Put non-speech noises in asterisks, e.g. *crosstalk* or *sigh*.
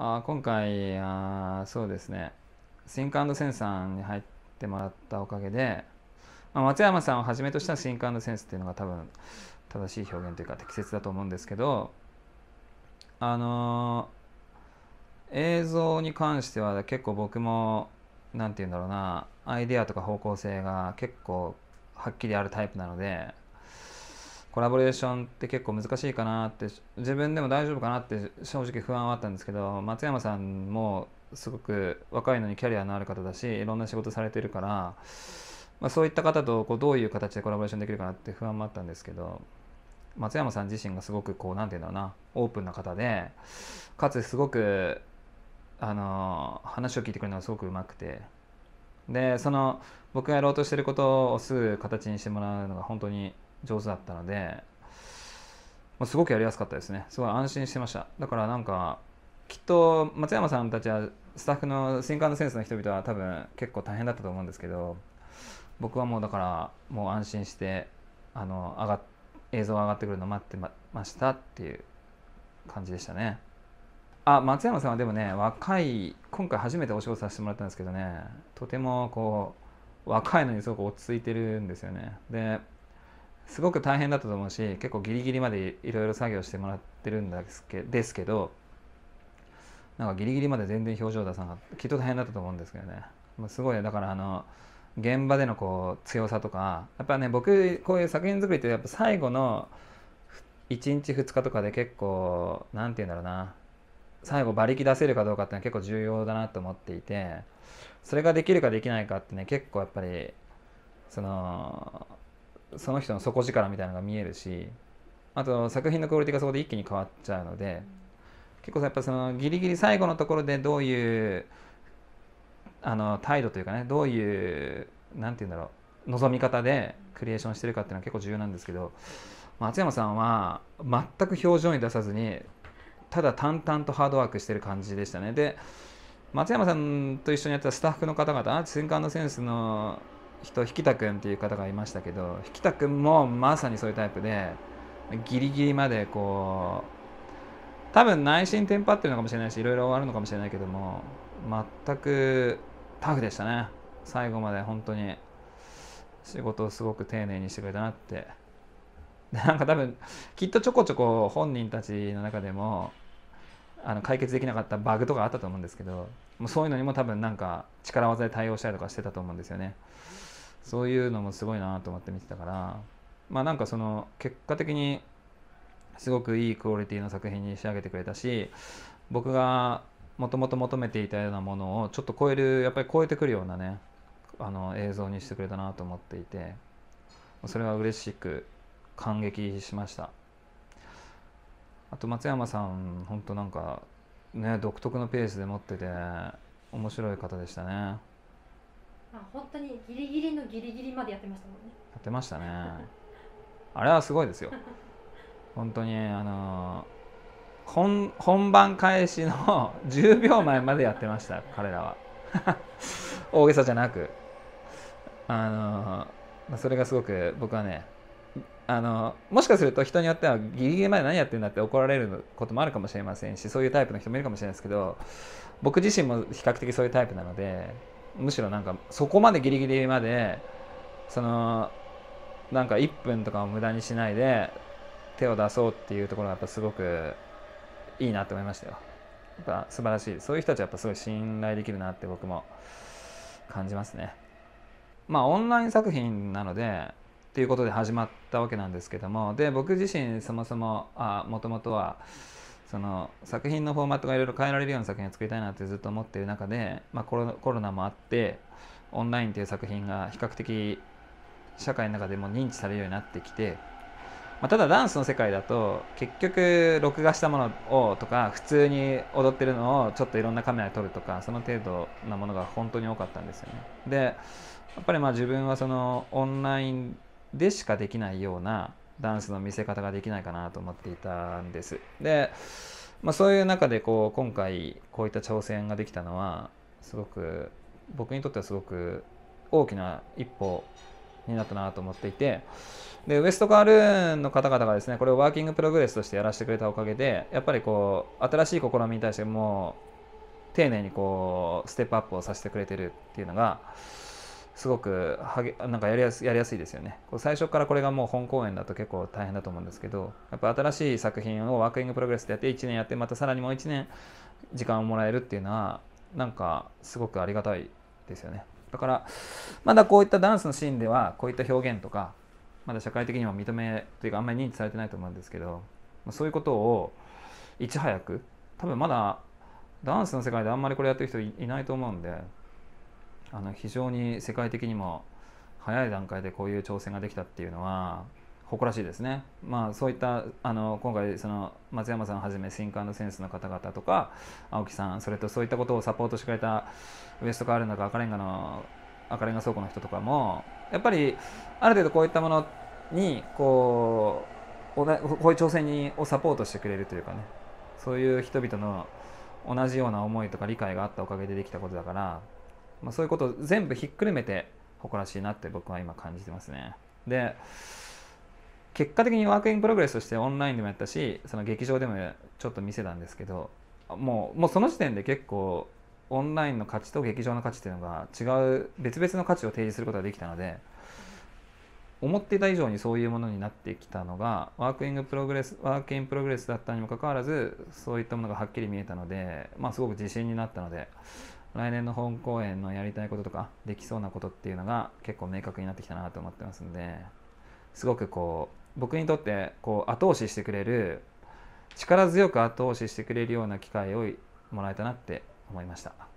あ今回あ、そうですね、シンクセンサーに入ってもらったおかげで、まあ、松山さんをはじめとしたシンクセンスっていうのが多分正しい表現というか適切だと思うんですけど、あのー、映像に関しては結構僕も、何て言うんだろうな、アイデアとか方向性が結構はっきりあるタイプなので、コラボレーションって結構難しいかなって自分でも大丈夫かなって正直不安はあったんですけど松山さんもすごく若いのにキャリアのある方だしいろんな仕事されてるから、まあ、そういった方とこうどういう形でコラボレーションできるかなって不安もあったんですけど松山さん自身がすごくこう何て言うんだろうなオープンな方でかつすごくあの話を聞いてくれるのがすごくうまくてでその僕がやろうとしてることをすぐ形にしてもらうのが本当に上手だったので、まあ、すごくやりやすかったですねすごい安心してましただからなんかきっと松山さんたちはスタッフの新幹線センスの人々は多分結構大変だったと思うんですけど僕はもうだからもう安心してあの上が映像が上がってくるの待ってましたっていう感じでしたねあ松山さんはでもね若い今回初めてお仕事させてもらったんですけどねとてもこう若いのにすごく落ち着いてるんですよねですごく大変だったと思うし結構ギリギリまでいろいろ作業してもらってるんですけですけどなんかギリギリまで全然表情出さなかったきっと大変だったと思うんですけどねすごいだからあの現場でのこう強さとかやっぱね僕こういう作品作りってやっぱ最後の1日2日とかで結構何て言うんだろうな最後馬力出せるかどうかってのは結構重要だなと思っていてそれができるかできないかってね結構やっぱりそのその人の底力みたいなのが見えるしあと作品のクオリティがそこで一気に変わっちゃうので結構やっぱそのギリギリ最後のところでどういうあの態度というかねどういう何て言うんだろう望み方でクリエーションしてるかっていうのは結構重要なんですけど松山さんは全く表情に出さずにただ淡々とハードワークしてる感じでしたねで松山さんと一緒にやったスタッフの方々瞬間のセンスの人引田君っていう方がいましたけど引田君もまさにそういうタイプでギリギリまでこう多分内心テンパってるのかもしれないしいろいろあるのかもしれないけども全くタフでしたね最後まで本当に仕事をすごく丁寧にしてくれたなってでなんか多分きっとちょこちょこ本人たちの中でもあの解決できなかったバグとかあったと思うんですけどもうそういうのにも多分なんか力技で対応したりとかしてたと思うんですよね。そういうのもすごいなと思って見てたからまあなんかその結果的にすごくいいクオリティの作品に仕上げてくれたし僕がもともと求めていたようなものをちょっと超えるやっぱり超えてくるようなねあの映像にしてくれたなと思っていてそれは嬉しく感激しましたあと松山さん本当なんかね独特のペースで持ってて面白い方でしたねあ本当にギリギリのギリギリまでやってましたもんねやってましたねあれはすごいですよ本当にあのー、本本番開始の10 *laughs* 秒前までやってました彼らは *laughs* 大げさじゃなくあのー、それがすごく僕はねあのもしかすると人によってはギリギリまで何やってるんだって怒られることもあるかもしれませんしそういうタイプの人もいるかもしれないですけど僕自身も比較的そういうタイプなのでむしろなんかそこまでギリギリまでそのなんか1分とかを無駄にしないで手を出そうっていうところがやっぱすごくいいなと思いましたよ。やっぱ素晴らしいそういう人たちはやっぱすごい信頼できるなって僕も感じますね。まあオンライン作品なのでっていうことで始まったわけなんですけどもで僕自身そもそももともとは。その作品のフォーマットがいろいろ変えられるような作品を作りたいなってずっと思ってる中で、まあ、コロコロナもあってオンラインっていう作品が比較的社会の中でも認知されるようになってきて、まあ、ただダンスの世界だと結局録画したものをとか普通に踊ってるのをちょっといろんなカメラで撮るとかその程度なものが本当に多かったんですよね。でやっぱりまあ自分はそのオンラインでしかできないようなダンスの見せ方ができないかなと思っていたんです。で、まあ、そういう中でこう今回こういった挑戦ができたのはすごく僕にとってはすごく大きな一歩になったなと思っていてでウエストカールーンの方々がですねこれをワーキングプログレスとしてやらせてくれたおかげでやっぱりこう新しい試みに対してもう丁寧にこうステップアップをさせてくれてるっていうのがすごくはげなんかやりやすやりやすいですよねこう最初からこれがもう本公演だと結構大変だと思うんですけどやっぱ新しい作品をワークイングプログレスでやって1年やってまたさらにもう1年時間をもらえるっていうのはなんかすごくありがたいですよねだからまだこういったダンスのシーンではこういった表現とかまだ社会的にも認めというかあんまり認知されてないと思うんですけどそういうことをいち早く多分まだダンスの世界であんまりこれやってる人いないと思うんであの非常に世界的にも早い段階でこういう挑戦ができたっていうのは誇らしいですね、まあ、そういったあの今回その松山さんはじめ新刊のセンスの方々とか青木さんそれとそういったことをサポートしてくれたウエストカールのか赤レンガの赤レンガ倉庫の人とかもやっぱりある程度こういったものにこうこういう挑戦にをサポートしてくれるというかねそういう人々の同じような思いとか理解があったおかげでできたことだからまあ、そういうことを全部ひっくるめて誇らしいなって僕は今感じてますね。で結果的にワークインプログレスとしてオンラインでもやったしその劇場でもちょっと見せたんですけどもうもうその時点で結構オンラインの価値と劇場の価値っていうのが違う別々の価値を提示することができたので思っていた以上にそういうものになってきたのがワークインプログレスワークインプログレスだったにもかかわらずそういったものがはっきり見えたので、まあ、すごく自信になったので来年の本公演のやりたいこととかできそうなことっていうのが結構明確になってきたなと思ってますんですごくこう僕にとってこう後押ししてくれる力強く後押ししてくれるような機会をもらえたなって思いました。